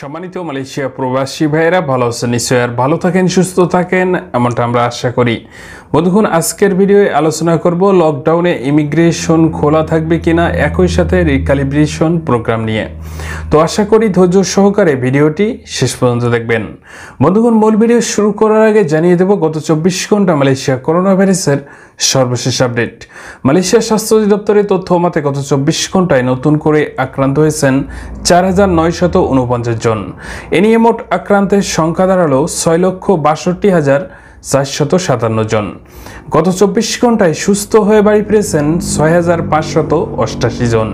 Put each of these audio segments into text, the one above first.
সম্মানিত মালয়েশিয়া প্রবাসী ভাইয়েরা ভালো আছেন নিশ্চয় আর ভালো থাকেন সুস্থ থাকেন এমনটা আমরা আশা করি বন্ধুগণ আজকের ভিডিওয়ে আলোচনা করব লকডাউনে ইমিগ্রেশন খোলা থাকবে কিনা একই সাথে রিকালিব্রেশন প্রোগ্রাম নিয়ে তো আশা করি ধৈর্য সহকারে ভিডিওটি শেষ পর্যন্ত দেখবেন বন্ধুগণ মূল ভিডিও শুরু করার আগে জানিয়ে দেব গত চব্বিশ ঘন্টা মালয়েশিয়া করোনা ভাইরাসের সর্বশেষ আপডেট মালয়েশিয়ার স্বাস্থ্য অধিদপ্তরের তথ্য মতে গত চব্বিশ ঘন্টায় নতুন করে আক্রান্ত হয়েছেন চার হাজার নয়শত উনপঞ্চাশ জন এ নিয়ে মোট আক্রান্তের সংখ্যা দাঁড়ালো ছয় লক্ষ বাষট্টি হাজার চারশত সাতান্ন জন গত চব্বিশ ঘন্টায় সুস্থ হয়ে বাড়ি ফিরেছেন ছয় হাজার পাঁচশত অষ্টাশি জন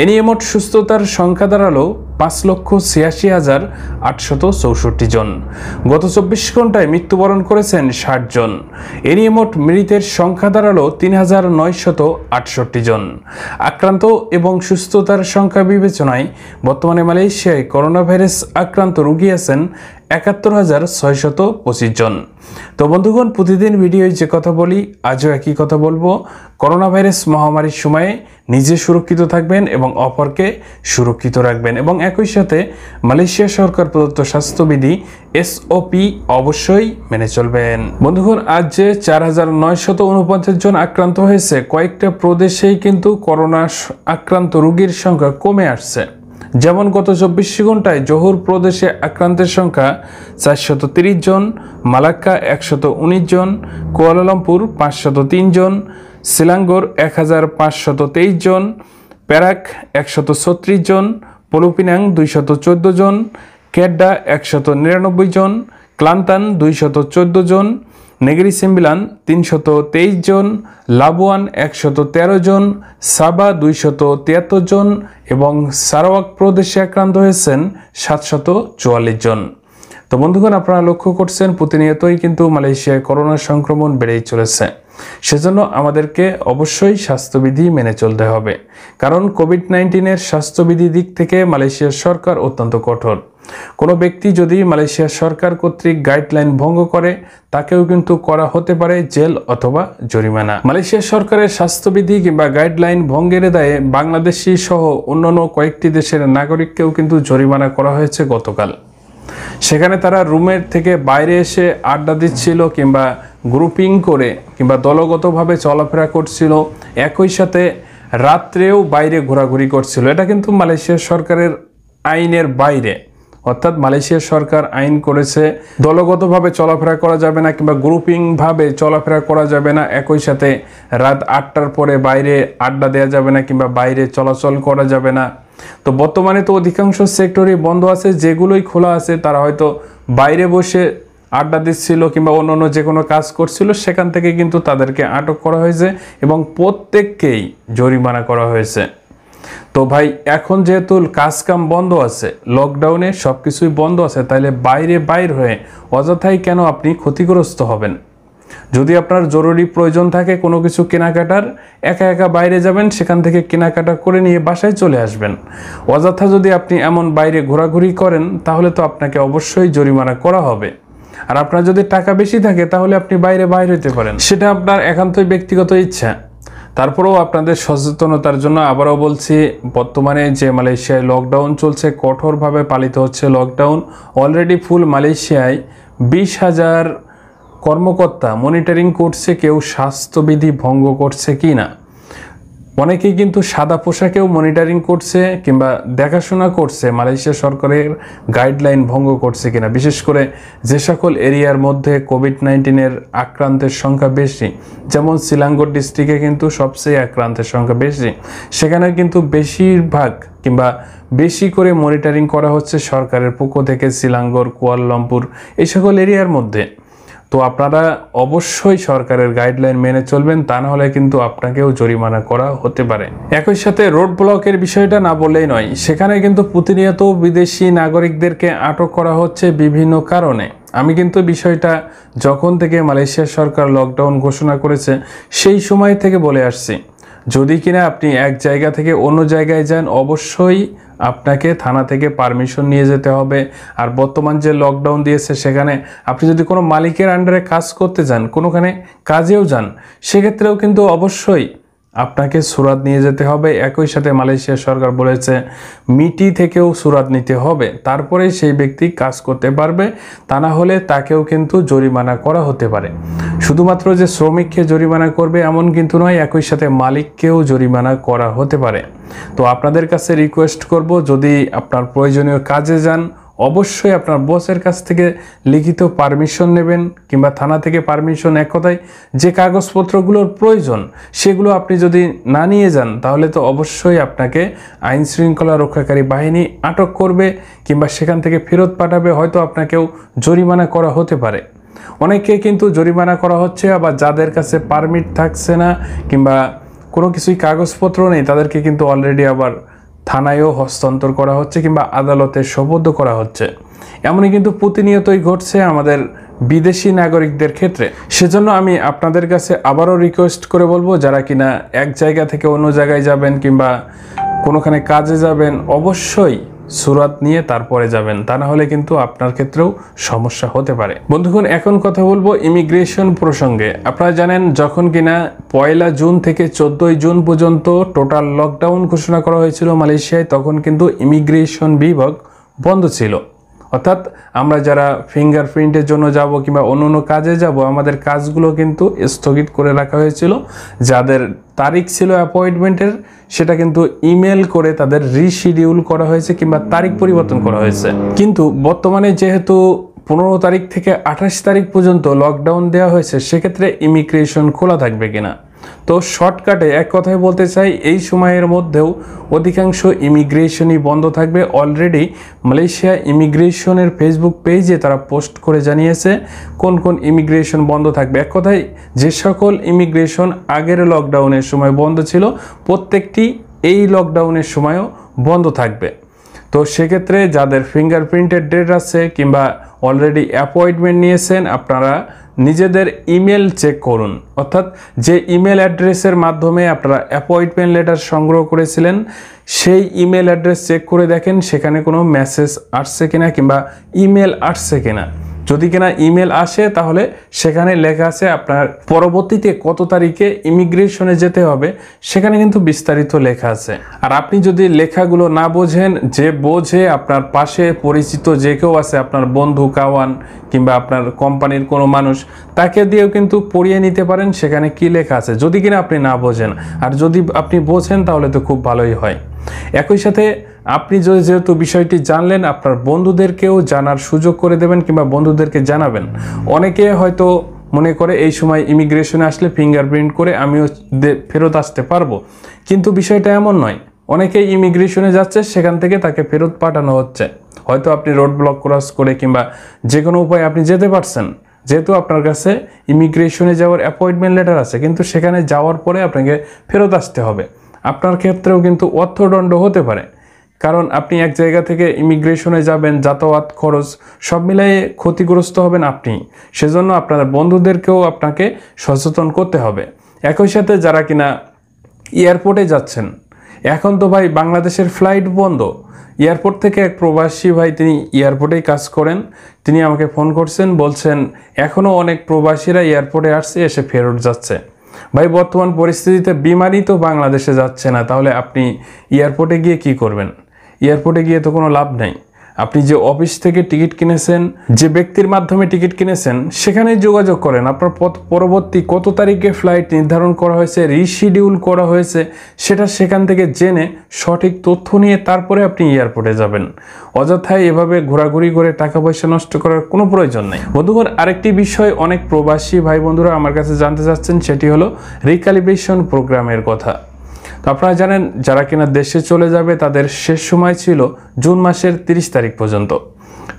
এ নিয়ে মোট সুস্থতার সংখ্যা দাঁড়ালো পাঁচ লক্ষ ছিয়াশি হাজার আটশত চৌষট্টি জন গত চব্বিশ ঘন্টায় মৃত্যুবরণ করেছেন ষাট জন এরই মোট মৃতের সংখ্যা দাঁড়ালো তিন হাজার নয়শত আটষট্টি জন আক্রান্ত এবং সুস্থতার সংখ্যা বিবেচনায় বর্তমানে মালয়েশিয়ায় করোনা ভাইরাস আক্রান্ত রুগী আছেন একাত্তর হাজার ছয়শত পঁচিশ জন তো বন্ধুগণ প্রতিদিন ভিডিওয় যে কথা বলি আজও একই কথা বলবো করোনা ভাইরাস মহামারীর সময়ে নিজে সুরক্ষিত থাকবেন এবং অপরকে সুরক্ষিত রাখবেন এবং একই সাথে মালয়েশিয়া সরকার প্রদত্ত স্বাস্থ্যবিধি এসওপি অবশ্যই মেনে চলবেন বন্ধুগণ আজ যে চার হাজার নয়শত উনপঞ্চাশ জন আক্রান্ত হয়েছে কয়েকটা প্রদেশেই কিন্তু করোনা আক্রান্ত রোগীর সংখ্যা কমে আসছে যেমন গত চব্বিশ ঘন্টায় জহুর প্রদেশে আক্রান্তের সংখ্যা চারশত জন মালাক্কা একশত জন কুয়ালালামপুর পাঁচশত জন সিলাঙ্গোর এক হাজার পাঁচশত তেইশ জন প্যারাক একশত ছত্রিশ জন পলুপিনাং দুইশত চোদ্দ জন কেড্ডা একশত নিরানব্বই জন ক্লান্তান দুইশত চোদ্দ জন নেগেরি সিম্বিলান তিনশত তেইশ জন লাবুয়ান একশত তেরো জন সাবা দুইশত তিয়াত্তর জন এবং সারাওয়াক প্রদেশে আক্রান্ত হয়েছেন সাতশত চুয়াল্লিশ জন তো বন্ধুগণ আপনারা লক্ষ্য করছেন প্রতিনিয়তই কিন্তু মালয়েশিয়ায় করোনা সংক্রমণ বেড়েই চলেছে সেজন্য আমাদেরকে অবশ্যই স্বাস্থ্যবিধি মেনে চলতে হবে কারণ কোভিড নাইন্টিনের স্বাস্থ্যবিধি দিক থেকে মালয়েশিয়ার সরকার অত্যন্ত কঠোর কোনো ব্যক্তি যদি মালয়েশিয়া সরকার কর্তৃক গাইডলাইন ভঙ্গ করে তাকেও কিন্তু করা হতে পারে জেল অথবা জরিমানা মালয়েশিয়া সরকারের স্বাস্থ্যবিধি কিংবা গাইডলাইন ভঙ্গের দায়ে বাংলাদেশি সহ অন্যান্য কয়েকটি দেশের নাগরিককেও কিন্তু জরিমানা করা হয়েছে গতকাল সেখানে তারা রুমের থেকে বাইরে এসে আড্ডা দিচ্ছিল কিংবা গ্রুপিং করে কিংবা দলগতভাবে চলাফেরা করছিল একই সাথে রাত্রেও বাইরে ঘোরাঘুরি করছিল এটা কিন্তু মালয়েশিয়া সরকারের আইনের বাইরে অর্থাৎ মালয়েশিয়া সরকার আইন করেছে দলগতভাবে চলাফেরা করা যাবে না কিংবা গ্রুপিংভাবে চলাফেরা করা যাবে না একই সাথে রাত আটটার পরে বাইরে আড্ডা দেওয়া যাবে না কিংবা বাইরে চলাচল করা যাবে না তো বর্তমানে তো অধিকাংশ সেক্টরই বন্ধ আছে যেগুলোই খোলা আছে তারা হয়তো বাইরে বসে আড্ডা দিচ্ছিল কিংবা অন্য অন্য যে কোনো কাজ করছিল সেখান থেকে কিন্তু তাদেরকে আটক করা হয়েছে এবং প্রত্যেককেই জরিমানা করা হয়েছে তো ভাই এখন যেহেতু কাজকাম বন্ধ আছে লকডাউনে সব কিছুই বন্ধ আছে তাহলে বাইরে বাইর হয়ে অযথাই কেন আপনি ক্ষতিগ্রস্ত হবেন যদি আপনার জরুরি প্রয়োজন থাকে কোনো কিছু কেনাকাটার একা একা বাইরে যাবেন সেখান থেকে কেনাকাটা করে নিয়ে বাসায় চলে আসবেন অযথা যদি আপনি এমন বাইরে ঘোরাঘুরি করেন তাহলে তো আপনাকে অবশ্যই জরিমানা করা হবে আর আপনার যদি টাকা বেশি থাকে তাহলে আপনি বাইরে বাইর হইতে পারেন সেটা আপনার একান্তই ব্যক্তিগত ইচ্ছা তারপরেও আপনাদের সচেতনতার জন্য আবারও বলছি বর্তমানে যে মালয়েশিয়ায় লকডাউন চলছে কঠোরভাবে পালিত হচ্ছে লকডাউন অলরেডি ফুল মালয়েশিয়ায় বিশ হাজার কর্মকর্তা মনিটরিং করছে কেউ স্বাস্থ্যবিধি ভঙ্গ করছে কি না অনেকেই কিন্তু সাদা পোশাকেও মনিটারিং করছে কিংবা দেখাশোনা করছে মালয়েশিয়া সরকারের গাইডলাইন ভঙ্গ করছে কিনা বিশেষ করে যে সকল এরিয়ার মধ্যে কোভিড নাইন্টিনের আক্রান্তের সংখ্যা বেশি যেমন শিলাঙ্গর ডিস্ট্রিক্টে কিন্তু সবচেয়ে আক্রান্তের সংখ্যা বেশি সেখানে কিন্তু বেশিরভাগ কিংবা বেশি করে মনিটারিং করা হচ্ছে সরকারের পক্ষ থেকে শিলাঙ্গর কুয়ালালামপুর এই সকল এরিয়ার মধ্যে তো আপনারা অবশ্যই সরকারের গাইডলাইন মেনে চলবেন তা না হলে কিন্তু আপনাকেও জরিমানা করা হতে পারে একই সাথে রোড ব্লকের বিষয়টা না বললেই নয় সেখানে কিন্তু প্রতিনিয়ত বিদেশি নাগরিকদেরকে আটক করা হচ্ছে বিভিন্ন কারণে আমি কিন্তু বিষয়টা যখন থেকে মালয়েশিয়ার সরকার লকডাউন ঘোষণা করেছে সেই সময় থেকে বলে আসছি যদি কিনা আপনি এক জায়গা থেকে অন্য জায়গায় যান অবশ্যই আপনাকে থানা থেকে পারমিশন নিয়ে যেতে হবে আর বর্তমান যে লকডাউন দিয়েছে সেখানে আপনি যদি কোনো মালিকের আন্ডারে কাজ করতে যান কোনোখানে কাজেও যান সেক্ষেত্রেও কিন্তু অবশ্যই আপনাকে সুরাত নিয়ে যেতে হবে একই সাথে মালয়েশিয়া সরকার বলেছে মিটি থেকেও সুরাত নিতে হবে তারপরে সেই ব্যক্তি কাজ করতে পারবে তা না হলে তাকেও কিন্তু জরিমানা করা হতে পারে শুধুমাত্র যে শ্রমিককে জরিমানা করবে এমন কিন্তু নয় একই সাথে মালিককেও জরিমানা করা হতে পারে তো আপনাদের কাছে রিকোয়েস্ট করব যদি আপনার প্রয়োজনীয় কাজে যান অবশ্যই আপনার বসের কাছ থেকে লিখিত পারমিশন নেবেন কিংবা থানা থেকে পারমিশন এক কথায় যে কাগজপত্রগুলোর প্রয়োজন সেগুলো আপনি যদি না নিয়ে যান তাহলে তো অবশ্যই আপনাকে আইন শৃঙ্খলা রক্ষাকারী বাহিনী আটক করবে কিংবা সেখান থেকে ফেরত পাঠাবে হয়তো আপনাকেও জরিমানা করা হতে পারে অনেকে কিন্তু জরিমানা করা হচ্ছে আবার যাদের কাছে পারমিট থাকছে না কিংবা কোনো কিছুই কাগজপত্র নেই তাদেরকে কিন্তু অলরেডি আবার থানায়ও হস্তান্তর করা হচ্ছে কিংবা আদালতে সবদ্ধ করা হচ্ছে এমনই কিন্তু প্রতিনিয়তই ঘটছে আমাদের বিদেশি নাগরিকদের ক্ষেত্রে সেজন্য আমি আপনাদের কাছে আবারও রিকোয়েস্ট করে বলবো যারা কিনা এক জায়গা থেকে অন্য জায়গায় যাবেন কিংবা কোনোখানে কাজে যাবেন অবশ্যই সুরাত নিয়ে তারপরে যাবেন তা না হলে কিন্তু আপনার ক্ষেত্রেও সমস্যা হতে পারে বন্ধুগণ এখন কথা বলবো ইমিগ্রেশন প্রসঙ্গে আপনারা জানেন যখন কিনা পয়লা জুন থেকে চোদ্দই জুন পর্যন্ত টোটাল লকডাউন ঘোষণা করা হয়েছিল মালয়েশিয়ায় তখন কিন্তু ইমিগ্রেশন বিভাগ বন্ধ ছিল অর্থাৎ আমরা যারা ফিঙ্গারপ্রিন্টের জন্য যাব কিংবা অন্য অন্য কাজে যাব আমাদের কাজগুলো কিন্তু স্থগিত করে রাখা হয়েছিল যাদের তারিখ ছিল অ্যাপয়েন্টমেন্টের সেটা কিন্তু ইমেল করে তাদের রিশিডিউল করা হয়েছে কিংবা তারিখ পরিবর্তন করা হয়েছে কিন্তু বর্তমানে যেহেতু পনেরো তারিখ থেকে আঠাশ তারিখ পর্যন্ত লকডাউন দেওয়া হয়েছে সেক্ষেত্রে ইমিগ্রেশন খোলা থাকবে কিনা তো শর্টকাটে এক কথায় বলতে চাই এই সময়ের মধ্যেও অধিকাংশ ইমিগ্রেশনই বন্ধ থাকবে অলরেডি মালয়েশিয়া ইমিগ্রেশনের ফেসবুক পেজে তারা পোস্ট করে জানিয়েছে কোন কোন ইমিগ্রেশন বন্ধ থাকবে এক কথায় যে সকল ইমিগ্রেশন আগের লকডাউনের সময় বন্ধ ছিল প্রত্যেকটি এই লকডাউনের সময়ও বন্ধ থাকবে তো সেক্ষেত্রে যাদের ফিঙ্গারপ্রিন্টের ডেট আছে কিংবা অলরেডি অ্যাপয়েন্টমেন্ট নিয়েছেন আপনারা নিজেদের ইমেল চেক করুন অর্থাৎ যে ইমেল অ্যাড্রেসের মাধ্যমে আপনারা অ্যাপয়েন্টমেন্ট লেটার সংগ্রহ করেছিলেন সেই ইমেল অ্যাড্রেস চেক করে দেখেন সেখানে কোনো মেসেজ আসছে কিনা কিংবা ইমেল আসছে কিনা যদি কিনা ইমেল আসে তাহলে সেখানে লেখা আছে আপনার পরবর্তীতে কত তারিখে ইমিগ্রেশনে যেতে হবে সেখানে কিন্তু বিস্তারিত লেখা আছে আর আপনি যদি লেখাগুলো না বোঝেন যে বোঝে আপনার পাশে পরিচিত যে কেউ আছে আপনার বন্ধু কাওয়ান কিংবা আপনার কোম্পানির কোনো মানুষ তাকে দিয়েও কিন্তু পড়িয়ে নিতে পারেন সেখানে কি লেখা আছে যদি কিনা আপনি না বোঝেন আর যদি আপনি বোঝেন তাহলে তো খুব ভালোই হয় একই সাথে আপনি যেহেতু বিষয়টি জানলেন আপনার বন্ধুদেরকেও জানার সুযোগ করে দেবেন কিংবা বন্ধুদেরকে জানাবেন অনেকে হয়তো মনে করে এই সময় ইমিগ্রেশনে আসলে ফিঙ্গারপ্রিন্ট করে আমিও ফেরত আসতে পারবো কিন্তু বিষয়টা এমন নয় অনেকেই ইমিগ্রেশনে যাচ্ছে সেখান থেকে তাকে ফেরত পাঠানো হচ্ছে হয়তো আপনি রোড ব্লক ক্রস করে কিংবা যে কোনো উপায়ে আপনি যেতে পারছেন যেহেতু আপনার কাছে ইমিগ্রেশনে যাওয়ার অ্যাপয়েন্টমেন্ট লেটার আছে কিন্তু সেখানে যাওয়ার পরে আপনাকে ফেরত আসতে হবে আপনার ক্ষেত্রেও কিন্তু অর্থদণ্ড হতে পারে কারণ আপনি এক জায়গা থেকে ইমিগ্রেশনে যাবেন যাতায়াত খরচ সব মিলিয়ে ক্ষতিগ্রস্ত হবেন আপনি সেজন্য আপনার বন্ধুদেরকেও আপনাকে সচেতন করতে হবে একই সাথে যারা কিনা এয়ারপোর্টে যাচ্ছেন এখন তো ভাই বাংলাদেশের ফ্লাইট বন্ধ এয়ারপোর্ট থেকে এক প্রবাসী ভাই তিনি এয়ারপোর্টেই কাজ করেন তিনি আমাকে ফোন করছেন বলছেন এখনও অনেক প্রবাসীরা এয়ারপোর্টে আসছে এসে ফেরত যাচ্ছে ভাই বর্তমান পরিস্থিতিতে বিমানই তো বাংলাদেশে যাচ্ছে না তাহলে আপনি এয়ারপোর্টে গিয়ে কি করবেন এয়ারপোর্টে গিয়ে তো কোনো লাভ নেই আপনি যে অফিস থেকে টিকিট কিনেছেন যে ব্যক্তির মাধ্যমে টিকিট কিনেছেন সেখানেই যোগাযোগ করেন আপনার পরবর্তী কত তারিখে ফ্লাইট নির্ধারণ করা হয়েছে রিশিডিউল করা হয়েছে সেটা সেখান থেকে জেনে সঠিক তথ্য নিয়ে তারপরে আপনি এয়ারপোর্টে যাবেন অযথায় এভাবে ঘোরাঘুরি করে টাকা পয়সা নষ্ট করার কোনো প্রয়োজন নেই বন্ধুগণ আরেকটি বিষয় অনেক প্রবাসী ভাই বন্ধুরা আমার কাছে জানতে চাচ্ছেন সেটি হলো রিক্যালিব্রেশন প্রোগ্রামের কথা তো আপনারা জানেন যারা কিনা দেশে চলে যাবে তাদের শেষ সময় ছিল জুন মাসের 30 তারিখ পর্যন্ত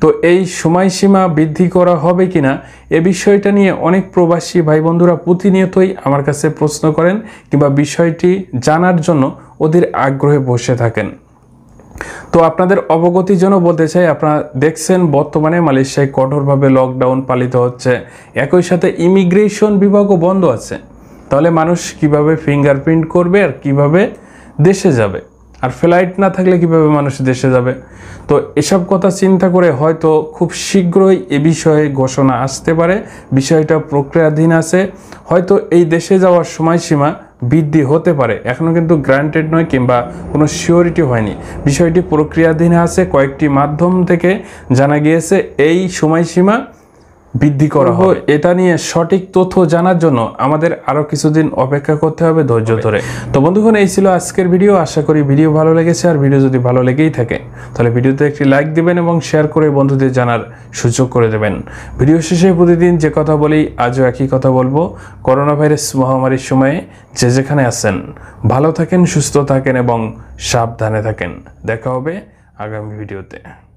তো এই সময়সীমা বৃদ্ধি করা হবে কি না এ বিষয়টা নিয়ে অনেক প্রবাসী ভাই বন্ধুরা প্রতিনিয়তই আমার কাছে প্রশ্ন করেন কিংবা বিষয়টি জানার জন্য ওদের আগ্রহে বসে থাকেন তো আপনাদের অবগতির জন্য বলতে চাই আপনারা দেখছেন বর্তমানে মালয়েশিয়ায় কঠোরভাবে লকডাউন পালিত হচ্ছে একই সাথে ইমিগ্রেশন বিভাগও বন্ধ আছে তাহলে মানুষ কিভাবে ফিঙ্গারপ্রিন্ট করবে আর কিভাবে দেশে যাবে আর ফ্লাইট না থাকলে কিভাবে মানুষ দেশে যাবে তো এসব কথা চিন্তা করে হয়তো খুব শীঘ্রই এ বিষয়ে ঘোষণা আসতে পারে বিষয়টা প্রক্রিয়াধীন আছে হয়তো এই দেশে যাওয়ার সময়সীমা বৃদ্ধি হতে পারে এখনও কিন্তু গ্রান্টেড নয় কিংবা কোনো শিওরিটি হয়নি বিষয়টি প্রক্রিয়াধীন আছে কয়েকটি মাধ্যম থেকে জানা গিয়েছে এই সময়সীমা বৃদ্ধি করা হবে এটা নিয়ে সঠিক তথ্য জানার জন্য আমাদের আরও কিছুদিন অপেক্ষা করতে হবে ধৈর্য ধরে তো বন্ধুগণ এই ছিল আজকের ভিডিও আশা করি ভিডিও ভালো লেগেছে আর ভিডিও যদি ভালো লেগেই থাকে তাহলে ভিডিওতে একটি লাইক দিবেন এবং শেয়ার করে বন্ধুদের জানার সুযোগ করে দেবেন ভিডিও শেষে প্রতিদিন যে কথা বলি আজও একই কথা বলবো করোনা ভাইরাস মহামারীর সময়ে যে যেখানে আছেন ভালো থাকেন সুস্থ থাকেন এবং সাবধানে থাকেন দেখা হবে আগামী ভিডিওতে